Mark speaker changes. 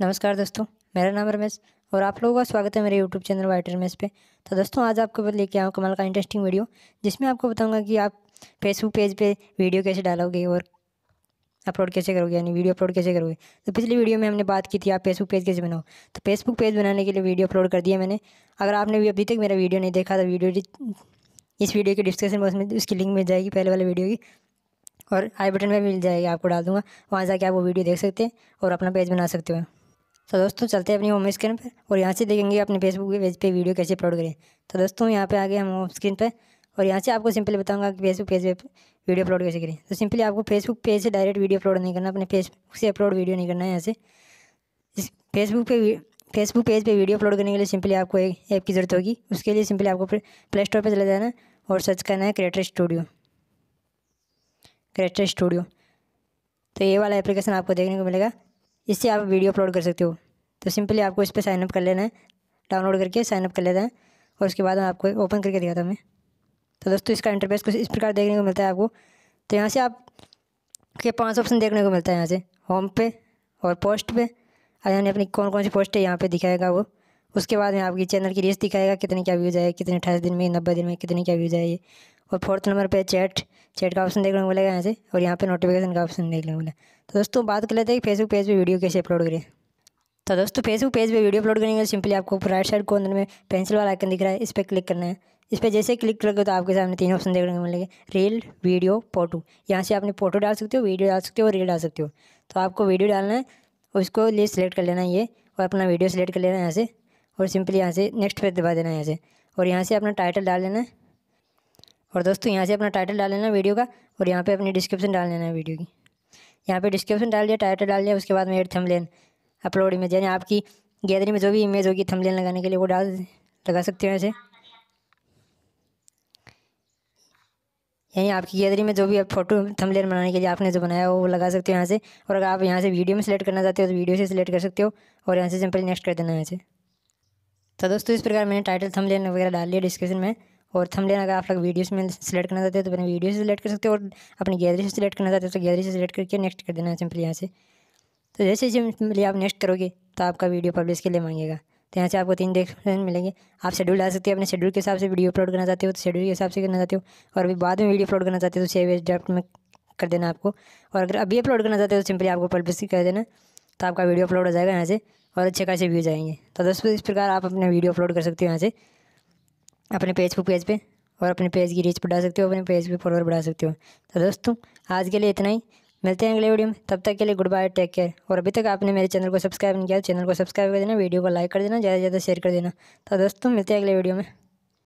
Speaker 1: नमस्कार दोस्तों मेरा नाम रमेश और आप लोगों का स्वागत है मेरे यूट्यूब चैनल वाइट रमेश पे तो दोस्तों आज आपको लेके आऊँ कमल का इंटरेस्टिंग वीडियो जिसमें आपको बताऊंगा कि आप फेसबुक पेज पे वीडियो कैसे डालोगे और अपलोड कैसे करोगे यानी वीडियो अपलोड कैसे करोगे तो पिछली वीडियो में हमने बात की थी आप फेसबुक पेज कैसे बनाओ तो फेसबुक पेज बनाने के लिए वीडियो अपलोड कर दिया मैंने अगर आपने भी अभी तक मेरा वीडियो नहीं देखा तो वीडियो इस वीडियो के डिस्क्रिप्शन बॉक्स में उसकी लिंक मिल जाएगी पहले वाले वीडियो की और आई बटन में मिल जाएगी आपको डाल दूँगा वहाँ जाके आप वो वीडियो देख सकते हैं और अपना पेज बना सकते हो तो दोस्तों चलते हैं अपनी होम स्क्रीन पर और यहाँ से देखेंगे अपने फेसबुक के पेज पे वीडियो कैसे अपलोड करें तो दोस्तों यहाँ पे आ गए हम होम स्क्रीन पर और यहाँ से आपको सिंपली बताऊंगा कि फेसबुक पेज पे वीडियो अपलोड कैसे करें तो सिंपली आपको फेसबुक पेज से डायरेक्ट वीडियो अपलोड नहीं करना अपने फेसबुक से अपलोड वीडियो नहीं करना है यहाँ से इस फेसबुक पे फेसबुक पेज पे वीडियो अपलोड करने के लिए सिंपली आपको एक ऐप की ज़रूरत होगी उसके लिए सिंपली आपको प्ले स्टोर पर चले जाना और सर्च करना है क्रिएटर स्टूडियो क्रिएटर स्टूडियो तो ये वाला एप्लीकेशन आपको देखने को मिलेगा इससे आप वीडियो अपलोड कर सकते हो तो सिंपली आपको इस पर साइनअप कर लेना है डाउनलोड करके साइनअप कर लेना है और उसके बाद मैं आपको ओपन करके दिखाता हूँ मैं तो दोस्तों इसका इंटरफेस कुछ इस प्रकार देखने को मिलता है आपको तो यहाँ से आप के पांच ऑप्शन देखने को मिलता है यहाँ से होम पे और पोस्ट पे और यानी अपनी कौन कौन सी पोस्ट है यहाँ पे दिखाएगा वो उसके बाद में आपकी चैनल की रेस दिखाएगा कितने क्या व्यूज़ आए कितने अठाईस दिन में नब्बे दिन में कितने क्या व्यूज़ आए ये और फोर्थ नंबर पर चैट चैट का ऑप्शन देखने को मिलेगा यहाँ से और यहाँ पर नोटिफिकेशन का ऑप्शन देखने को मिला तो दोस्तों बात कर लेते हैं कि फेसबुक पेज पे वीडियो कैसे अपलोड करें तो दोस्तों फेसबुक पेज पे वीडियो अपलोड करेंगे सिंपली आपको राइट साइड को अंदर में पेंसिल वाला आइकन दिख रहा है इस पर क्लिक करना है इस पर जैसे क्लिक करोगे तो आपके सामने तीन ऑप्शन देखने को मिलेंगे रील वीडियो फोटो यहाँ से आपने फोटो डाल सकते हो वीडियो डाल सकते हो और रील डाल सकते हो तो आपको वीडियो डालना है उसको लिए सिलेक्ट कर लेना है ये और अपना वीडियो सिलेक्ट कर लेना है यहाँ से और सिंपली यहाँ से नेक्स्ट पे दबा देना है यहाँ से और यहाँ से अपना टाइटल डाल लेना है और दोस्तों यहाँ से अपना टाइटल डाल लेना वीडियो का और यहाँ पर अपनी डिस्क्रिप्शन डाल लेना है वीडियो की यहाँ पे डिस्क्रिप्शन डाल दिया टाइटल डाल दिया उसके बाद में एड थमलेन अपलोड इमेज यानी आपकी गैलरी में जो भी इमेज होगी थमलेन लगाने के लिए वो डाल लगा सकते हैं ऐसे यानी आपकी गैलरी में जो भी आप फोटो थमलेन बनाने के लिए आपने जो बनाया हो वो लगा सकते हो यहाँ से और अगर आप यहाँ से वीडियो में सेलेक्ट करना चाहते हो तो वीडियो से सिलेक्ट कर सकते हो और यहाँ से सिंपल नेक्स्ट कर देना है यहाँ से तो दोस्तों इस प्रकार मैंने टाइटल थमलेन वगैरह डाल लिया डिस्क्रिप्शन में और थंबनेल अगर आप लोग वीडियो में सिलेक्ट करना चाहते हो तो अपने वीडियो से सिलेक्ट कर सकते हो और अपनी गैलरी से सिलेक्ट करना चाहते हो तो गैलरी से सिलेक्ट करके नेक्स्ट कर देना सिंपली यहाँ से तो जैसे सिंपली आप नेक्स्ट करोगे तो आपका वीडियो पब्लिश के लिए मांगेगा तो यहाँ से आपको तीन देख मिलेंगे आप शेड्यूल डाल सकते हो अपने शेड्यूल के हिसाब से वीडियो अपलोड करना चाहते हो तो शेड्यूल के हिसाब से करना चाहते हो और अभी बाद में वीडियो अपलोड करना चाहते हो तो सेव एज ड्राफ्ट में कर देना आपको और अगर अभी अपलोड करना चाहते हो तो सिंपली आपको पब्लिश कर देना तो आपका वीडियो अपलोड हो जाएगा यहाँ से और अच्छे खासे व्यूज आएंगे तो दोस्तों इस प्रकार आप अपने वीडियो अपलोड कर सकते हो यहाँ से अपने फेसबुक पेज पे और अपने पेज की रीच बढ़ा सकते हो अपने पेज पे फॉलोअर बढ़ा सकते हो तो दोस्तों आज के लिए इतना ही मिलते हैं अगले वीडियो में तब तक के लिए गुड बाय टेक केयर और अभी तक आपने मेरे चैनल को सब्सक्राइब नहीं किया चैनल तो को सब्सक्राइब कर देना वीडियो को लाइक कर देना ज़्यादा से ज़्यादा शेयर कर देना तो दोस्तों मिलते हैं अगले वीडियो में